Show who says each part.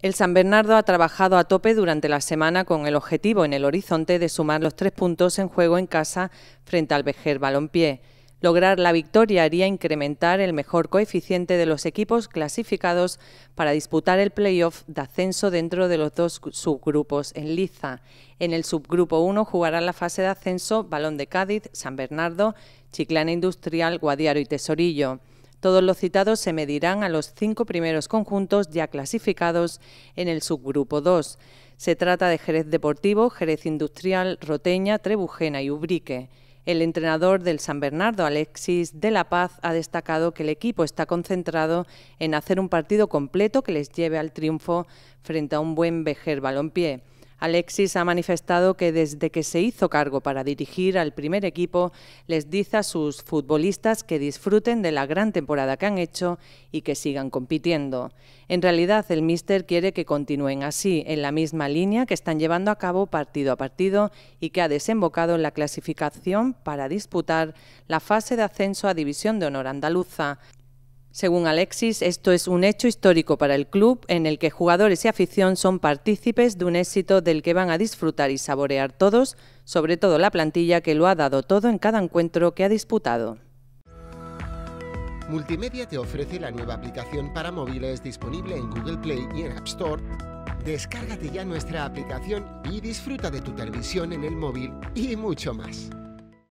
Speaker 1: El San Bernardo ha trabajado a tope durante la semana con el objetivo en el horizonte de sumar los tres puntos en juego en casa frente al Vejer Balompié. Lograr la victoria haría incrementar el mejor coeficiente de los equipos clasificados para disputar el playoff de ascenso dentro de los dos subgrupos en Liza. En el subgrupo 1 jugarán la fase de ascenso Balón de Cádiz, San Bernardo, Chiclana Industrial, Guadiaro y Tesorillo. Todos los citados se medirán a los cinco primeros conjuntos ya clasificados en el subgrupo 2. Se trata de Jerez Deportivo, Jerez Industrial, Roteña, Trebujena y Ubrique. El entrenador del San Bernardo, Alexis de la Paz, ha destacado que el equipo está concentrado en hacer un partido completo que les lleve al triunfo frente a un buen Vejer Balompié. Alexis ha manifestado que desde que se hizo cargo para dirigir al primer equipo, les dice a sus futbolistas que disfruten de la gran temporada que han hecho y que sigan compitiendo. En realidad, el míster quiere que continúen así, en la misma línea que están llevando a cabo partido a partido y que ha desembocado en la clasificación para disputar la fase de ascenso a División de Honor Andaluza. Según Alexis, esto es un hecho histórico para el club en el que jugadores y afición son partícipes de un éxito del que van a disfrutar y saborear todos, sobre todo la plantilla que lo ha dado todo en cada encuentro que ha disputado.
Speaker 2: Multimedia te ofrece la nueva aplicación para móviles disponible en Google Play y en App Store. Descárgate ya nuestra aplicación y disfruta de tu televisión en el móvil y mucho más.